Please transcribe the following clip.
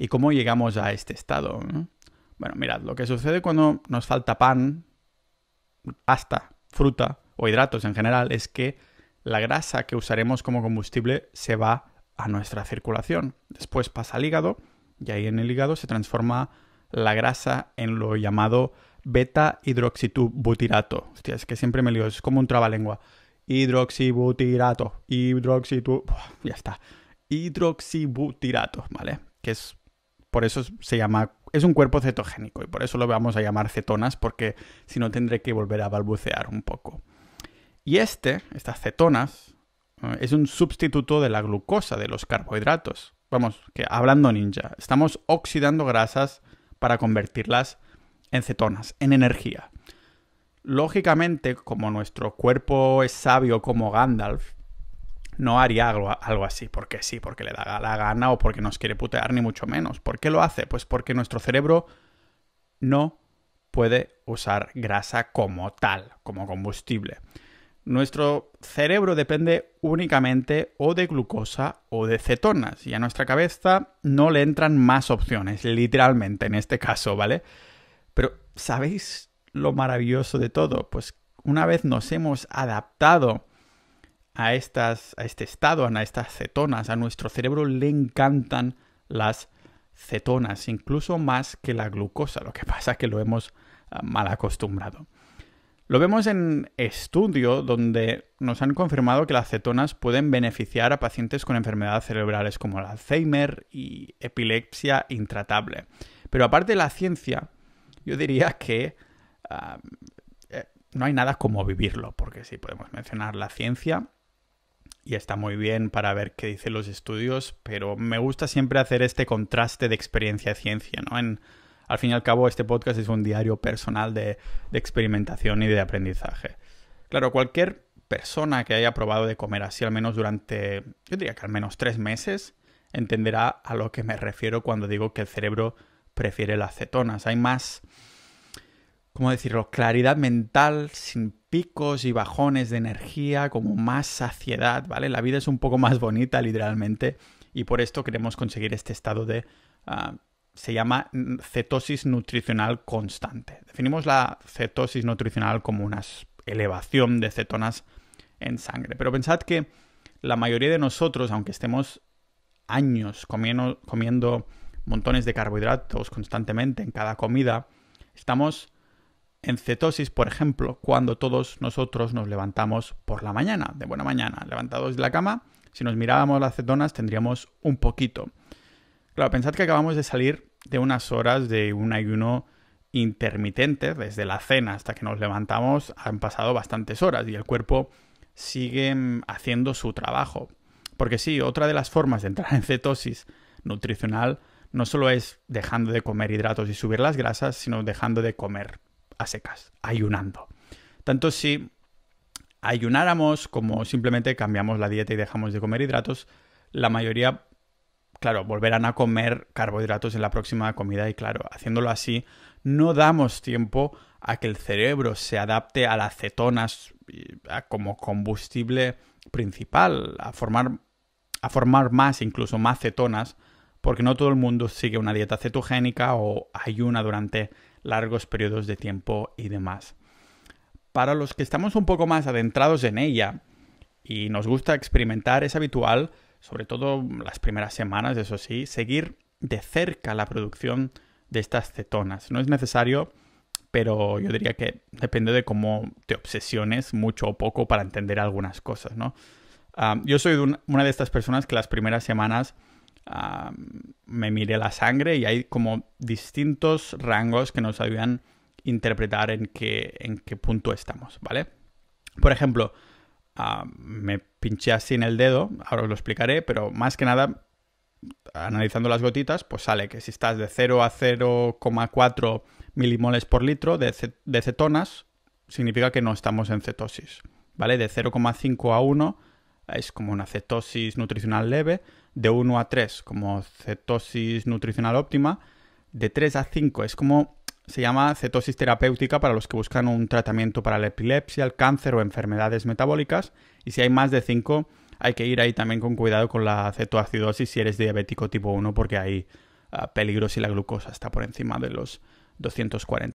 y cómo llegamos a este estado. Bueno, mirad, lo que sucede cuando nos falta pan, pasta, fruta o hidratos en general es que la grasa que usaremos como combustible se va a nuestra circulación. Después pasa al hígado y ahí en el hígado se transforma la grasa en lo llamado beta hidroxitubutirato. Hostia, es que siempre me lío, es como un trabalengua. Hidroxibutirato, hidroxitu... ya está. Hidroxibutirato, ¿vale? Que es por eso se llama, es un cuerpo cetogénico y por eso lo vamos a llamar cetonas porque si no tendré que volver a balbucear un poco. Y este, estas cetonas, eh, es un sustituto de la glucosa, de los carbohidratos. Vamos, que hablando ninja, estamos oxidando grasas para convertirlas en cetonas, en energía. Lógicamente, como nuestro cuerpo es sabio como Gandalf, no haría algo, algo, así porque sí, porque le da la gana o porque nos quiere putear, ni mucho menos. ¿Por qué lo hace? Pues porque nuestro cerebro no puede usar grasa como tal, como combustible. Nuestro cerebro depende únicamente o de glucosa o de cetonas y a nuestra cabeza no le entran más opciones, literalmente en este caso, ¿vale? Pero ¿sabéis lo maravilloso de todo? Pues una vez nos hemos adaptado a, estas, este estado, a estas cetonas. A nuestro cerebro le encantan las cetonas, incluso más que la glucosa. Lo que pasa es que lo hemos ah, mal acostumbrado. Lo vemos en estudio donde nos han confirmado que las cetonas pueden beneficiar a pacientes con enfermedades cerebrales como el Alzheimer y epilepsia intratable. Pero aparte de la ciencia, yo diría que ah, eh, no hay nada como vivirlo, porque si podemos mencionar la ciencia, y está muy bien para ver qué dicen los estudios, pero me gusta siempre hacer este contraste de experiencia-ciencia, ¿no? En, al fin y al cabo, este podcast es un diario personal de, de experimentación y de aprendizaje. Claro, cualquier persona que haya probado de comer así al menos durante, yo diría que al menos tres meses, entenderá a lo que me refiero cuando digo que el cerebro prefiere las cetonas. Hay más ¿cómo decirlo? Claridad mental sin picos y bajones de energía, como más saciedad, ¿vale? La vida es un poco más bonita, literalmente, y por esto queremos conseguir este estado de... Ah, se llama cetosis nutricional constante. Definimos la cetosis nutricional como una elevación de cetonas en sangre. Pero pensad que la mayoría de nosotros, aunque estemos años comiendo, comiendo montones de carbohidratos constantemente en cada comida, estamos en cetosis, por ejemplo, cuando todos nosotros nos levantamos por la mañana, de buena mañana, levantados de la cama, si nos mirábamos las cetonas tendríamos un poquito. Claro, pensad que acabamos de salir de unas horas de un ayuno intermitente, desde la cena hasta que nos levantamos han pasado bastantes horas y el cuerpo sigue mm, haciendo su trabajo. Porque sí, otra de las formas de entrar en cetosis nutricional no solo es dejando de comer hidratos y subir las grasas, sino dejando de comer a secas, ayunando. Tanto si ayunáramos como simplemente cambiamos la dieta y dejamos de comer hidratos, la mayoría, claro, volverán a comer carbohidratos en la próxima comida y claro, haciéndolo así, no damos tiempo a que el cerebro se adapte a las cetonas como combustible principal, a formar, a formar más, incluso más cetonas porque no todo el mundo sigue una dieta cetogénica o ayuna durante largos periodos de tiempo y demás. Para los que estamos un poco más adentrados en ella y nos gusta experimentar, es habitual, sobre todo las primeras semanas, eso sí, seguir de cerca la producción de estas cetonas. No es necesario, pero yo diría que depende de cómo te obsesiones mucho o poco para entender algunas cosas, ¿no? Ah, yo soy una de estas personas que las primeras semanas me miré la sangre y hay como distintos rangos que nos ayudan a interpretar en qué, punto estamos, ¿vale? Por ejemplo, me pinché así en el dedo, ahora os lo explicaré, pero más que nada, analizando las gotitas, pues sale que si estás de 0 a 0,4 milimoles por litro de, de cetonas, significa que no estamos en cetosis, ¿vale? De 0,5 a 1 es como una cetosis nutricional leve, de 1 a 3 como cetosis nutricional óptima, de 3 a 5 es como se llama cetosis terapéutica para los que buscan un tratamiento para la epilepsia, el cáncer o enfermedades metabólicas, y si hay más de 5 hay que ir ahí también con cuidado con la cetoacidosis si eres diabético tipo 1 porque hay ah, peligros peligro si la glucosa está por encima de los 240.